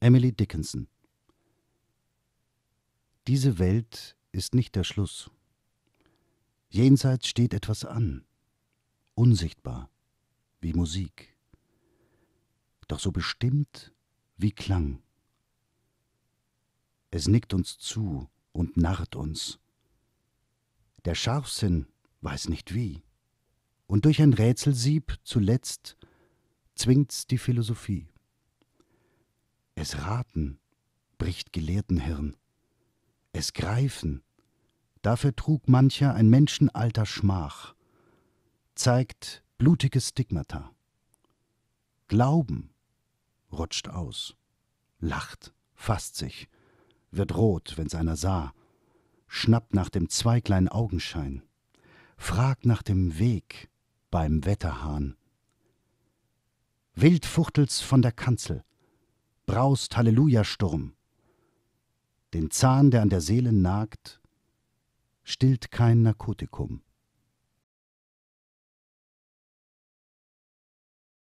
Emily Dickinson Diese Welt ist nicht der Schluss. Jenseits steht etwas an, unsichtbar, wie Musik, doch so bestimmt wie Klang. Es nickt uns zu und narrt uns. Der Scharfsinn weiß nicht wie, und durch ein Rätselsieb zuletzt zwingt's die Philosophie. Es raten bricht gelehrten Hirn. Es greifen, dafür trug mancher ein menschenalter Schmach, zeigt blutige Stigmata. Glauben rutscht aus, lacht, fasst sich, wird rot, wenn's einer sah, schnappt nach dem Zweiglein Augenschein, fragt nach dem Weg beim Wetterhahn. Wild fuchtelt's von der Kanzel, braust Halleluja-Sturm. Den Zahn, der an der Seele nagt, stillt kein Narkotikum.